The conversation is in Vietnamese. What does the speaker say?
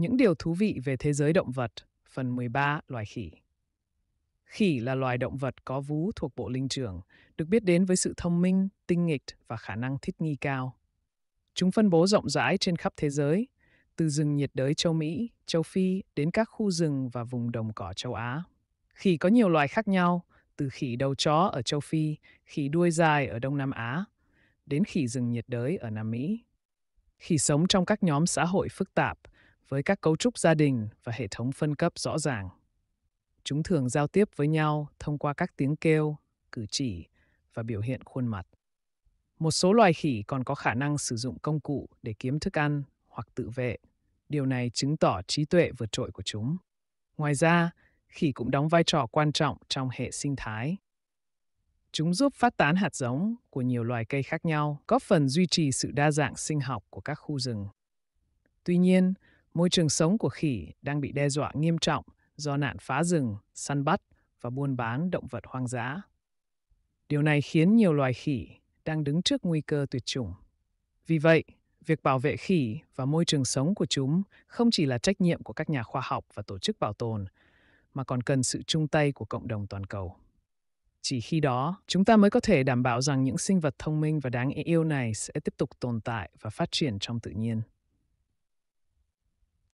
Những điều thú vị về thế giới động vật, phần 13, loài khỉ. Khỉ là loài động vật có vú thuộc bộ linh trưởng, được biết đến với sự thông minh, tinh nghịch và khả năng thích nghi cao. Chúng phân bố rộng rãi trên khắp thế giới, từ rừng nhiệt đới châu Mỹ, châu Phi đến các khu rừng và vùng đồng cỏ châu Á. Khỉ có nhiều loài khác nhau, từ khỉ đầu chó ở châu Phi, khỉ đuôi dài ở Đông Nam Á, đến khỉ rừng nhiệt đới ở Nam Mỹ. Khỉ sống trong các nhóm xã hội phức tạp, với các cấu trúc gia đình và hệ thống phân cấp rõ ràng. Chúng thường giao tiếp với nhau thông qua các tiếng kêu, cử chỉ và biểu hiện khuôn mặt. Một số loài khỉ còn có khả năng sử dụng công cụ để kiếm thức ăn hoặc tự vệ. Điều này chứng tỏ trí tuệ vượt trội của chúng. Ngoài ra, khỉ cũng đóng vai trò quan trọng trong hệ sinh thái. Chúng giúp phát tán hạt giống của nhiều loài cây khác nhau, góp phần duy trì sự đa dạng sinh học của các khu rừng. Tuy nhiên, Môi trường sống của khỉ đang bị đe dọa nghiêm trọng do nạn phá rừng, săn bắt và buôn bán động vật hoang dã. Điều này khiến nhiều loài khỉ đang đứng trước nguy cơ tuyệt chủng. Vì vậy, việc bảo vệ khỉ và môi trường sống của chúng không chỉ là trách nhiệm của các nhà khoa học và tổ chức bảo tồn, mà còn cần sự chung tay của cộng đồng toàn cầu. Chỉ khi đó, chúng ta mới có thể đảm bảo rằng những sinh vật thông minh và đáng yêu này sẽ tiếp tục tồn tại và phát triển trong tự nhiên.